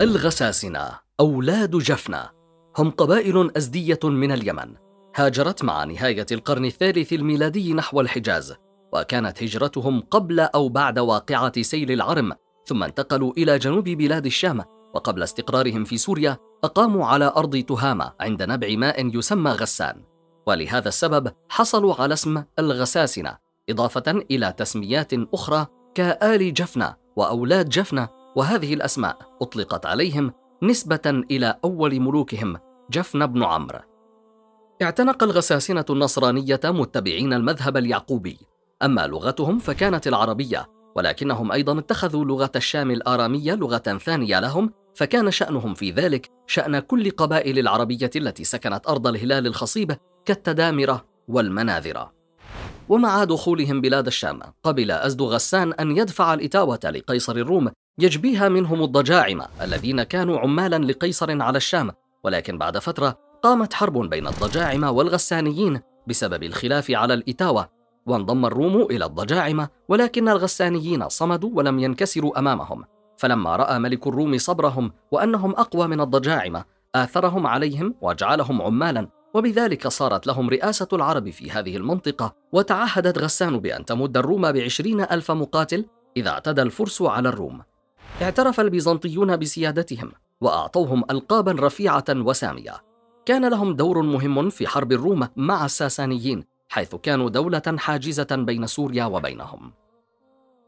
الغساسنة أولاد جفنة هم قبائل أزدية من اليمن هاجرت مع نهاية القرن الثالث الميلادي نحو الحجاز وكانت هجرتهم قبل أو بعد واقعة سيل العرم ثم انتقلوا إلى جنوب بلاد الشام وقبل استقرارهم في سوريا أقاموا على أرض تهامة عند نبع ماء يسمى غسان ولهذا السبب حصلوا على اسم الغساسنة إضافة إلى تسميات أخرى كآل جفنة وأولاد جفنة وهذه الأسماء أطلقت عليهم نسبة إلى أول ملوكهم جفن بن عمرو اعتنق الغساسنة النصرانية متبعين المذهب اليعقوبي أما لغتهم فكانت العربية ولكنهم أيضا اتخذوا لغة الشام الآرامية لغة ثانية لهم فكان شأنهم في ذلك شأن كل قبائل العربية التي سكنت أرض الهلال الخصيب كالتدامرة والمناذرة ومع دخولهم بلاد الشام قبل أزد غسان أن يدفع الإتاوة لقيصر الروم يجبيها منهم الضجاعمة الذين كانوا عمالا لقيصر على الشام ولكن بعد فترة قامت حرب بين الضجاعمة والغسانيين بسبب الخلاف على الإتاوة وانضم الروم إلى الضجاعمة ولكن الغسانيين صمدوا ولم ينكسروا أمامهم فلما رأى ملك الروم صبرهم وأنهم أقوى من الضجاعمة آثرهم عليهم وجعلهم عمالا وبذلك صارت لهم رئاسة العرب في هذه المنطقة وتعهدت غسان بأن تمد الروم بعشرين ألف مقاتل إذا اعتدى الفرس على الروم اعترف البيزنطيون بسيادتهم وأعطوهم ألقابا رفيعة وسامية كان لهم دور مهم في حرب الروم مع الساسانيين حيث كانوا دولة حاجزة بين سوريا وبينهم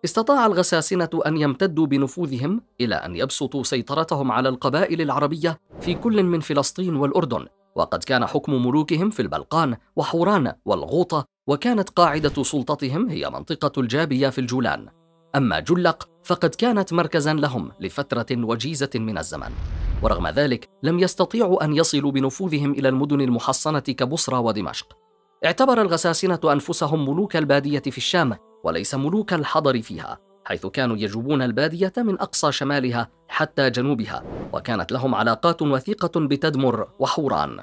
استطاع الغساسنة أن يمتدوا بنفوذهم إلى أن يبسطوا سيطرتهم على القبائل العربية في كل من فلسطين والأردن وقد كان حكم ملوكهم في البلقان وحوران والغوطة وكانت قاعدة سلطتهم هي منطقة الجابية في الجولان أما جلق فقد كانت مركزا لهم لفترة وجيزة من الزمن ورغم ذلك لم يستطيعوا أن يصلوا بنفوذهم إلى المدن المحصنة كبصرى ودمشق اعتبر الغساسنة أنفسهم ملوك البادية في الشام وليس ملوك الحضر فيها حيث كانوا يجوبون البادية من أقصى شمالها حتى جنوبها وكانت لهم علاقات وثيقة بتدمر وحوران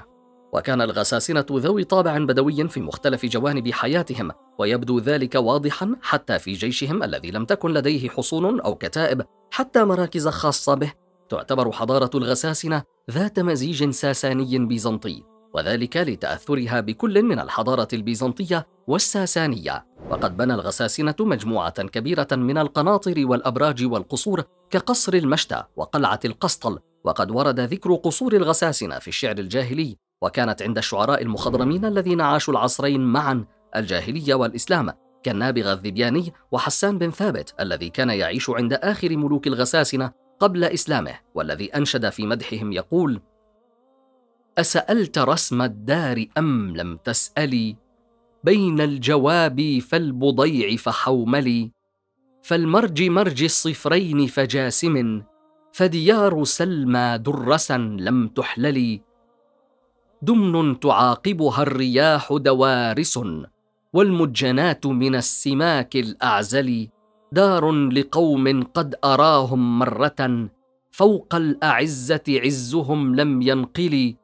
وكان الغساسنة ذوي طابع بدوي في مختلف جوانب حياتهم ويبدو ذلك واضحا حتى في جيشهم الذي لم تكن لديه حصون أو كتائب حتى مراكز خاصة به تعتبر حضارة الغساسنة ذات مزيج ساساني بيزنطي وذلك لتأثرها بكل من الحضارة البيزنطية والساسانية وقد بنى الغساسنة مجموعة كبيرة من القناطر والأبراج والقصور كقصر المشتى وقلعة القسطل وقد ورد ذكر قصور الغساسنة في الشعر الجاهلي وكانت عند الشعراء المخضرمين الذين عاشوا العصرين معا الجاهلية والإسلام كالنابغة الذبياني وحسان بن ثابت الذي كان يعيش عند آخر ملوك الغساسنة قبل إسلامه والذي أنشد في مدحهم يقول أسألت رسم الدار أم لم تسألي بين الجواب فالبضيع فحوملي فالمرج مرج الصفرين فجاسم فديار سلمى درسا لم تحللي دمن تعاقبها الرياح دوارس والمجنات من السماك الاعزل دار لقوم قد اراهم مره فوق الاعزه عزهم لم ينقل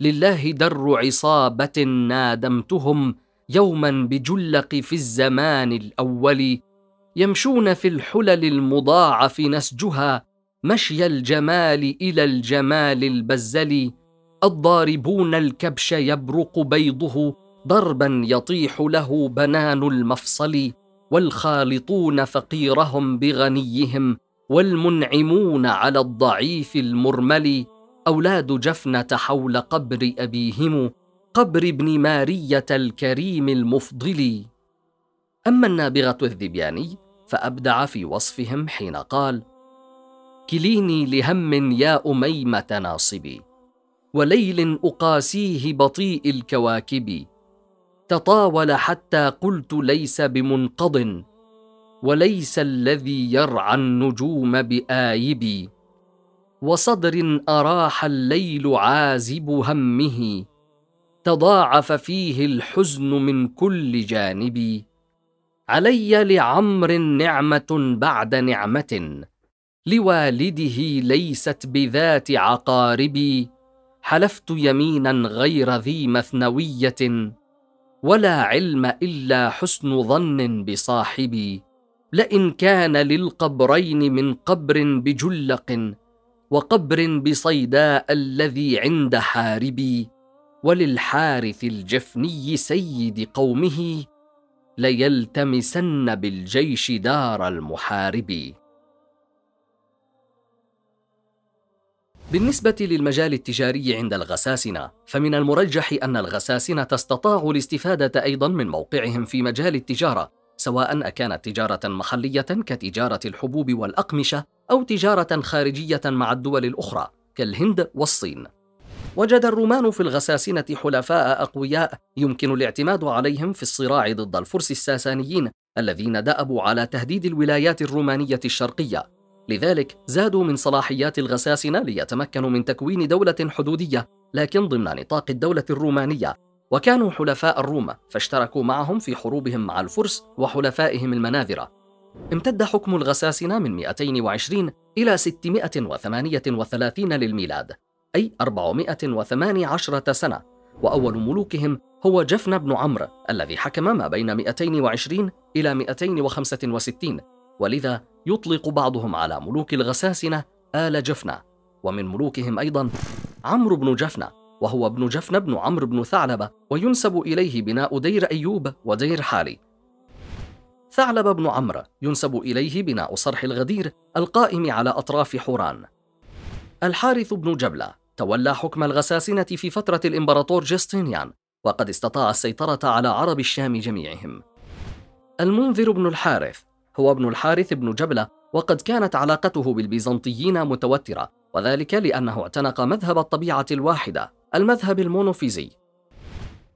لله در عصابه نادمتهم يوما بجلق في الزمان الاول يمشون في الحلل المضاعف نسجها مشي الجمال الى الجمال البزل الضاربون الكبش يبرق بيضه ضربا يطيح له بنان المفصل والخالطون فقيرهم بغنيهم والمنعمون على الضعيف المرمل اولاد جفنه حول قبر ابيهم قبر ابن ماريه الكريم المفضل اما النابغه الذبياني فابدع في وصفهم حين قال كليني لهم يا اميمه ناصبي وليل اقاسيه بطيء الكواكب تطاول حتى قلت ليس بمنقض وليس الذي يرعى النجوم بايب وصدر اراح الليل عازب همه تضاعف فيه الحزن من كل جانب علي لعمر نعمه بعد نعمه لوالده ليست بذات عقاربي حلفت يمينا غير ذي مثنويه ولا علم الا حسن ظن بصاحبي لئن كان للقبرين من قبر بجلق وقبر بصيداء الذي عند حاربي وللحارث الجفني سيد قومه ليلتمسن بالجيش دار المحارب بالنسبة للمجال التجاري عند الغساسنة، فمن المرجح أن الغساسنة استطاعوا الاستفادة أيضًا من موقعهم في مجال التجارة، سواء أكانت تجارة محلية كتجارة الحبوب والأقمشة، أو تجارة خارجية مع الدول الأخرى كالهند والصين. وجد الرومان في الغساسنة حلفاء أقوياء يمكن الاعتماد عليهم في الصراع ضد الفرس الساسانيين الذين دأبوا على تهديد الولايات الرومانية الشرقية لذلك زادوا من صلاحيات الغساسنة ليتمكنوا من تكوين دولة حدودية لكن ضمن نطاق الدولة الرومانية وكانوا حلفاء الروم فاشتركوا معهم في حروبهم مع الفرس وحلفائهم المناذرة امتد حكم الغساسنة من 220 إلى 638 للميلاد أي 418 سنة وأول ملوكهم هو جفن بن عمرو الذي حكم ما بين 220 إلى 265 ولذا يطلق بعضهم على ملوك الغساسنة آل جفنة ومن ملوكهم أيضا عمرو بن جفنة وهو ابن جفنة بن عمرو بن ثعلبة وينسب إليه بناء دير أيوب ودير حالي ثعلب بن عمرو ينسب إليه بناء صرح الغدير القائم على أطراف حوران الحارث بن جبلة تولى حكم الغساسنة في فترة الإمبراطور جستينيان وقد استطاع السيطرة على عرب الشام جميعهم المنذر بن الحارث هو ابن الحارث بن جبلة وقد كانت علاقته بالبيزنطيين متوترة وذلك لأنه اعتنق مذهب الطبيعة الواحدة المذهب المونوفيزي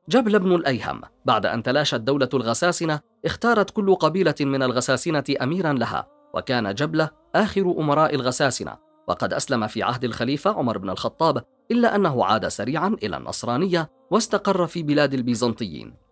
جبل بن الأيهم بعد أن تلاشت دولة الغساسنة اختارت كل قبيلة من الغساسنة أميرا لها وكان جبلة آخر أمراء الغساسنة وقد أسلم في عهد الخليفة عمر بن الخطاب إلا أنه عاد سريعا إلى النصرانية واستقر في بلاد البيزنطيين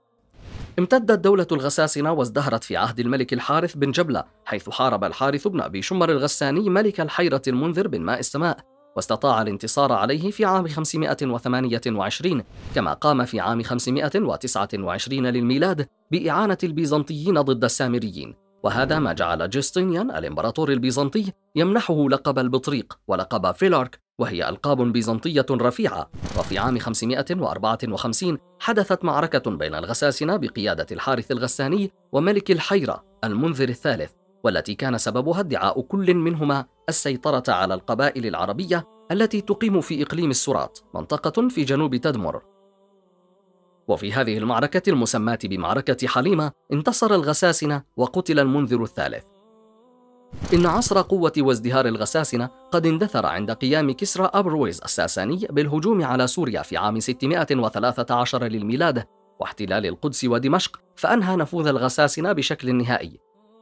امتدت دولة الغساسنة وازدهرت في عهد الملك الحارث بن جبلة حيث حارب الحارث بن أبي شمر الغساني ملك الحيرة المنذر بن ماء السماء واستطاع الانتصار عليه في عام 528 كما قام في عام 529 للميلاد بإعانة البيزنطيين ضد السامريين وهذا ما جعل جستينيان الإمبراطور البيزنطي يمنحه لقب البطريق ولقب فيلارك وهي ألقاب بيزنطية رفيعة وفي عام 554 حدثت معركة بين الغساسنة بقيادة الحارث الغساني وملك الحيرة المنذر الثالث والتي كان سببها ادعاء كل منهما السيطرة على القبائل العربية التي تقيم في إقليم السرات منطقة في جنوب تدمر وفي هذه المعركة المسماة بمعركة حليمة انتصر الغساسنة وقتل المنذر الثالث إن عصر قوة وازدهار الغساسنة قد اندثر عند قيام كسرى أبرويز الساساني بالهجوم على سوريا في عام 613 للميلاد واحتلال القدس ودمشق فأنهى نفوذ الغساسنة بشكل نهائي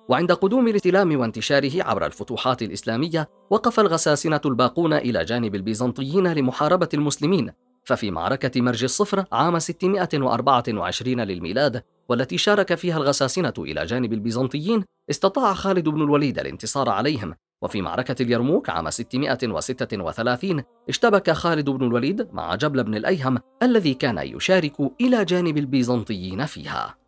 وعند قدوم الاستلام وانتشاره عبر الفتوحات الإسلامية وقف الغساسنة الباقون إلى جانب البيزنطيين لمحاربة المسلمين ففي معركة مرج الصفر عام 624 للميلاد والتي شارك فيها الغساسنة إلى جانب البيزنطيين استطاع خالد بن الوليد الانتصار عليهم وفي معركة اليرموك عام 636 اشتبك خالد بن الوليد مع جبل بن الأيهم الذي كان يشارك إلى جانب البيزنطيين فيها